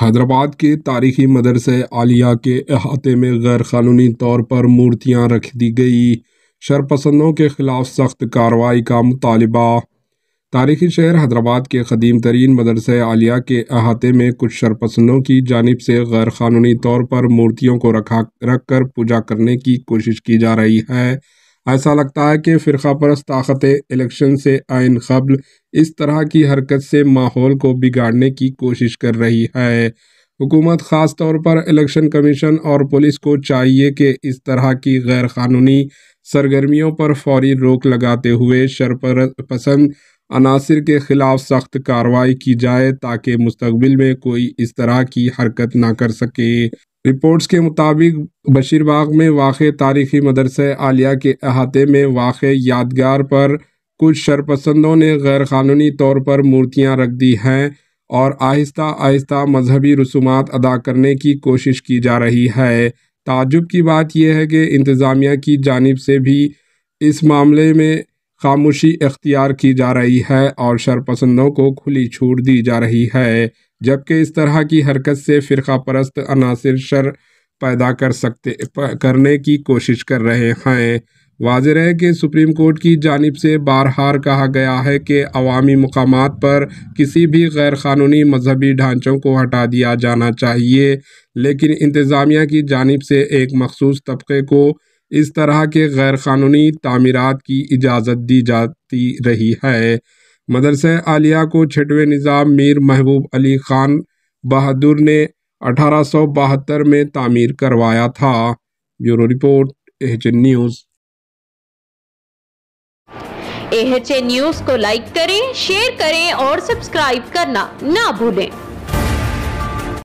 हैदराबाद के तारीखी मदरसे आलिया के अहाते में गैर क़ानूनी तौर पर मूर्तियाँ रख दी गई शरपसंदों के ख़िलाफ़ सख्त कार्रवाई का मुतालबा तारीखी शहर हैदराबाद के कदीम तरीन मदरसे आलिया के अहाते में कुछ शरपसंदों की जानब से गैर कानूनी तौर पर मूर्तियों को रखा रख कर पूजा करने की कोशिश की जा रही है ऐसा लगता है कि फ़िरका परस्त ताकतें इलेक्शन से आयन कबल इस तरह की हरकत से माहौल को बिगाड़ने की कोशिश कर रही है हुकूमत ख़ास तौर पर इलेक्शन कमीशन और पुलिस को चाहिए कि इस तरह की गैर कानूनी सरगर्मियों पर फौरी रोक लगाते हुए शरपर पसंद अनासर के ख़िलाफ़ सख्त कार्रवाई की जाए ताकि मुस्तबिल में कोई इस तरह की हरकत ना कर सके रिपोर्ट्स के मुताबिक बशीरबाग में वाक़ तारीखी मदरसे आलिया के अहाते में वाक़ यादगार पर कुछ शरपसंदों ने गैरकानूनी तौर पर मूर्तियाँ रख दी हैं और आहिस्ता आहिस्ता मजहबी रसूमात अदा करने की कोशिश की जा रही है ताजुब की बात यह है कि इंतज़ामिया की जानब से भी इस मामले में खामोशी इख्तियार की जा रही है और शरपसंदों को खुली छूट दी जा रही है जबकि इस तरह की हरकत से फ़िरका परस्त अनासर शर पैदा कर सकते करने की कोशिश कर रहे हैं वाज है कि सुप्रीम कोर्ट की जानब से बारहार कहा गया है कि अवामी मकाम पर किसी भी गैर क़ानूनी मजहबी ढांचों को हटा दिया जाना चाहिए लेकिन इंतज़ामिया की जानब से एक मखसूस तबके को इस तरह के गैर कानूनी तमीरत की इजाज़त दी जाती रही है मदरस आलिया को छठवें निज़ाम मीर महबूब अली ख़ान बहादुर ने अठारह सौ बहत्तर में तामीर करवाया था bureau report H news H news को लाइक करें शेयर करें और सब्सक्राइब करना ना भूलें